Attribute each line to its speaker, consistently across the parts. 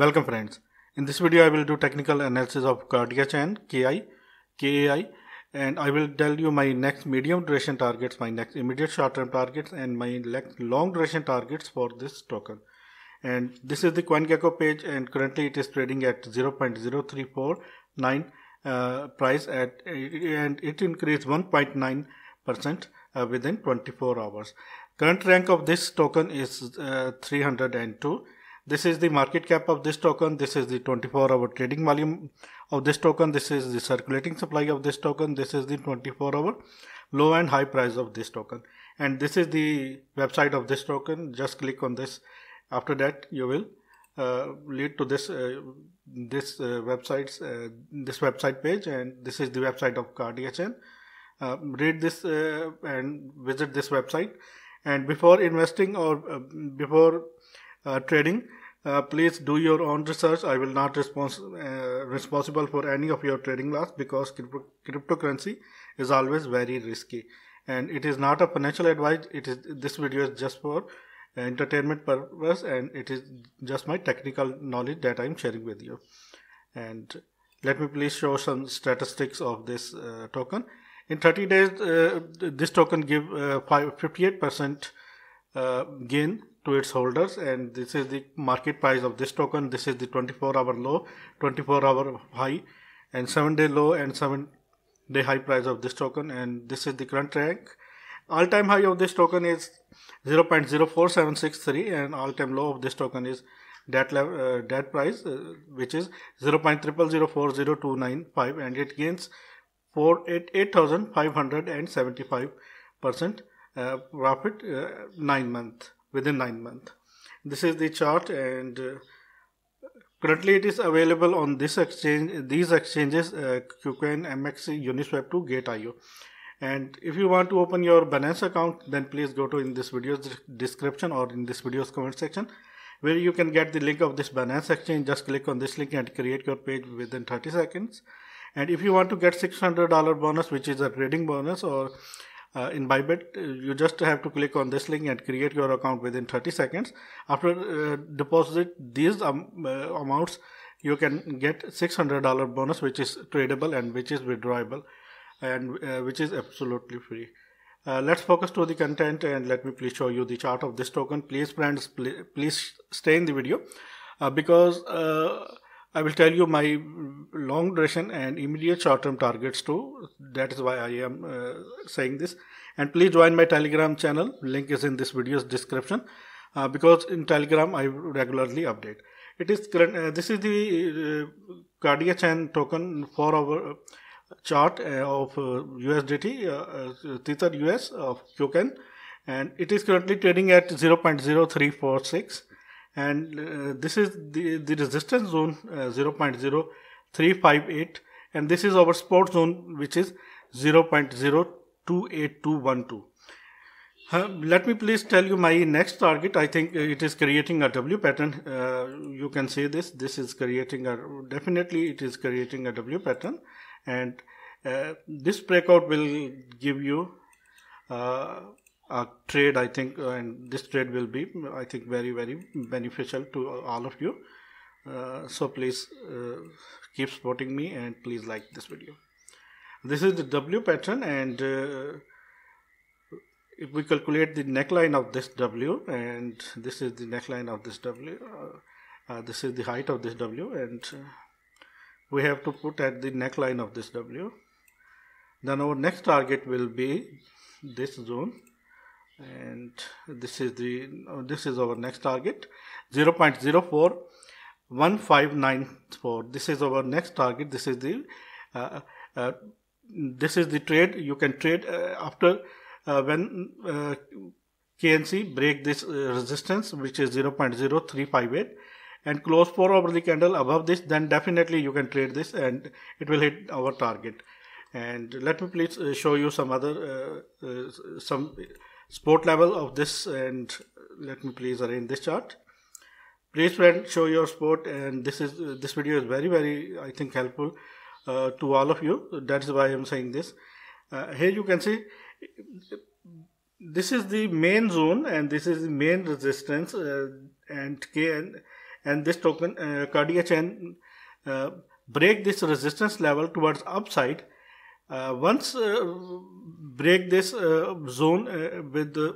Speaker 1: Welcome friends. In this video I will do technical analysis of DHN, KI, KAI and I will tell you my next medium duration targets, my next immediate short term targets and my next long duration targets for this token. And this is the CoinGecko page and currently it is trading at 0.0349 uh, price at and it increased 1.9 percent uh, within 24 hours. Current rank of this token is uh, 302 this is the market cap of this token this is the 24 hour trading volume of this token this is the circulating supply of this token this is the 24 hour low and high price of this token and this is the website of this token just click on this after that you will uh, lead to this uh, this uh, websites uh, this website page and this is the website of CardHN. Uh, read this uh, and visit this website and before investing or before trading uh, please do your own research. I will not respons- uh, responsible for any of your trading loss because crypto- cryptocurrency is always very risky, and it is not a financial advice. It is this video is just for entertainment purpose, and it is just my technical knowledge that I am sharing with you. And let me please show some statistics of this uh, token. In 30 days, uh, this token give uh, 58 percent uh, gain to its holders and this is the market price of this token this is the 24 hour low 24 hour high and 7 day low and 7 day high price of this token and this is the current rank all time high of this token is 0.04763 and all time low of this token is that level uh, that price uh, which is 0.3004029.5 and it gains 48575 percent uh, profit uh, 9 month within 9 months. This is the chart and uh, currently it is available on this exchange, these exchanges uh, KuCoin, MX, Uniswap to Gate.io. And if you want to open your Binance account, then please go to in this video's description or in this video's comment section where you can get the link of this Binance exchange. Just click on this link and create your page within 30 seconds. And if you want to get $600 bonus, which is a trading bonus or uh, in Bybit, uh, you just have to click on this link and create your account within 30 seconds. After uh, deposit these um, uh, amounts, you can get $600 bonus, which is tradable and which is withdrawable, and uh, which is absolutely free. Uh, let's focus to the content and let me please show you the chart of this token. Please, friends, please stay in the video because I will tell you my long duration and immediate short term targets too. That is why I am uh, saying this. And please join my Telegram channel. Link is in this video's description. Uh, because in Telegram I regularly update. It is current. Uh, this is the uh, Cardia Chain token for our uh, chart uh, of USDT, uh, Tether US of token, and it is currently trading at 0.0346 and uh, this is the, the resistance zone uh, 0.0358 and this is our support zone which is 0.028212 uh, let me please tell you my next target. I think uh, it is creating a W pattern. Uh, you can see this. This is creating a, definitely it is creating a W pattern. And uh, this breakout will give you uh, trade i think uh, and this trade will be i think very very beneficial to uh, all of you uh, so please uh, keep supporting me and please like this video this is the w pattern and uh, if we calculate the neckline of this w and this is the neckline of this w this is the height of this w and we have to put at the neckline of this w then our next target will be this zone and this is the uh, this is our next target 0 0.04159 this is our next target this is the uh, uh, this is the trade you can trade uh, after uh, when uh, knc break this resistance which is 0.0358 and close four over the candle above this then definitely you can trade this and it will hit our target and let me please show you some other some sport level of this and let me please arrange this chart please friend show your sport and this is uh, this video is very very i think helpful uh, to all of you that's why i'm saying this uh, here you can see this is the main zone and this is the main resistance uh, and k and this token uh, CardHN uh, break this resistance level towards upside once break this uh, zone uh, with uh,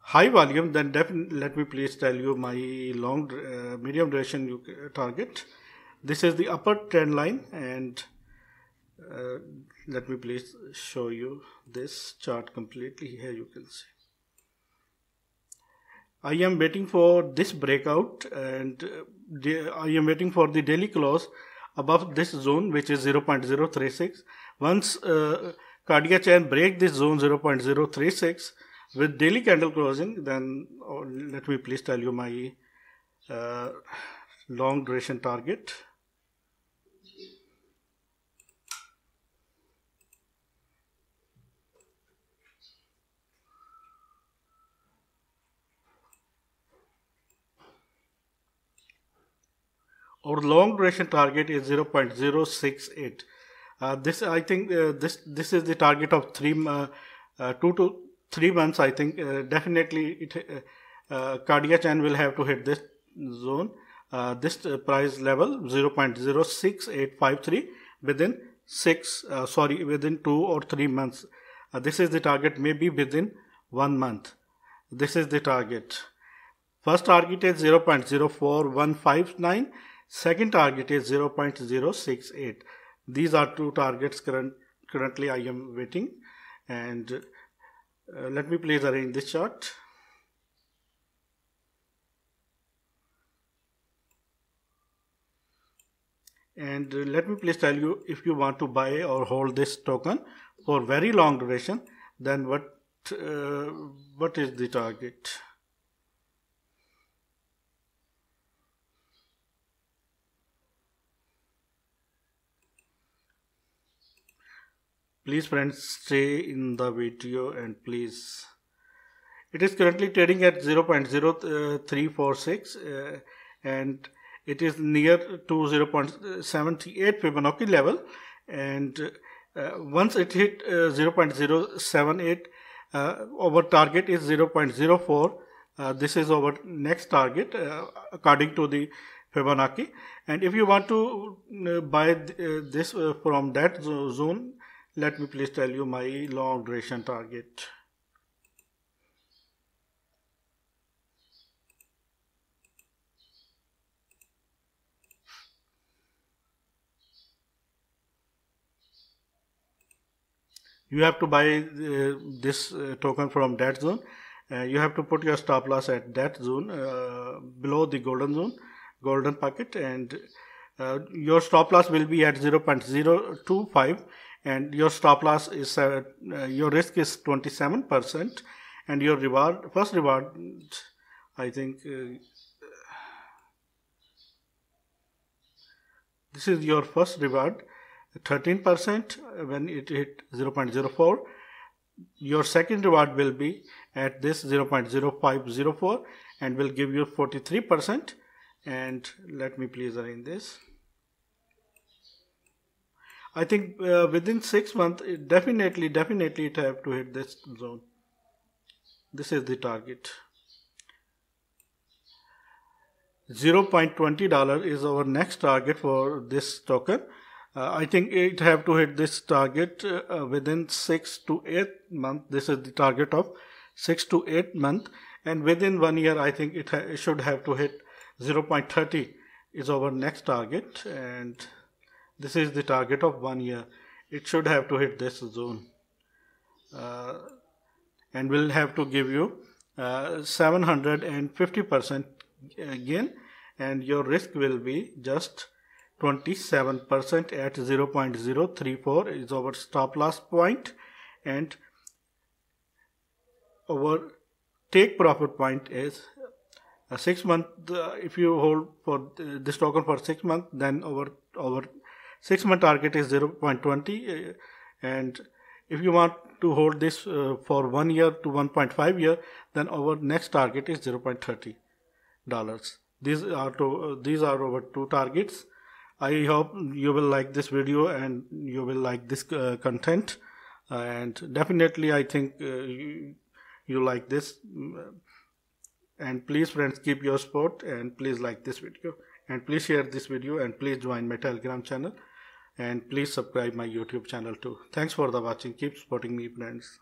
Speaker 1: high volume, then let me please tell you my long medium duration target. This is the upper trend line and uh, let me please show you this chart completely here you can see I am waiting for this breakout and I am waiting for the daily close above this zone which is 0.036 once uh, cardiac chain break this zone 0.036 with daily candle closing, then oh, let me please tell you my uh, long duration target. Our long duration target is 0.068. Uh, this I think uh, this this is the target of three uh, two to three months. I think definitely it uh, Cardia Chan will have to hit this zone, uh, this uh, price level 0.06853 within six, uh, sorry, within two or three months. this is the target, maybe within one month. This is the target. First target is 0.04159, second target is 0.068 these are two targets current, currently I am waiting and uh, let me please arrange this chart and uh, let me please tell you if you want to buy or hold this token for very long duration then what uh, what is the target please friends stay in the video and please it is currently trading at 0.0346 uh, and it is near to 0.78 Fibonacci level and uh, once it hit uh, 0.078 uh, our target is 0.04 uh, this is our next target uh, according to the Fibonacci and if you want to buy th this from that zone let me please tell you my long duration target you have to buy uh, this uh, token from that zone uh, you have to put your stop loss at that zone uh, below the golden zone golden pocket and uh, your stop loss will be at 0.025 and your stop loss is uh, uh your risk is 27% and your reward first reward i think uh, this is your first reward 13% when it hit 0.04 your second reward will be at this 0.0504 and will give you 43% and let me please arrange this I think uh, within six months, it definitely, definitely, it have to hit this zone. This is the target. $0.20 is our next target for this token. Uh, I think it have to hit this target uh, within six to eight month. This is the target of six to eight month, and within one year, I think it, ha it should have to hit 0.30 is our next target and this is the target of one year it should have to hit this zone uh, and will have to give you 750% uh, gain and your risk will be just 27% at 0.034 is our stop loss point and our take profit point is a six month uh, if you hold for uh, this token for six months then our our six month target is 0.20 uh, and if you want to hold this uh, for one year to 1.5 year then our next target is 0.30 dollars these are to, uh, these are our two targets i hope you will like this video and you will like this uh, content and definitely i think uh, you, you like this and please friends keep your support and please like this video and please share this video and please join my telegram channel and please subscribe my youtube channel too thanks for the watching keep supporting me friends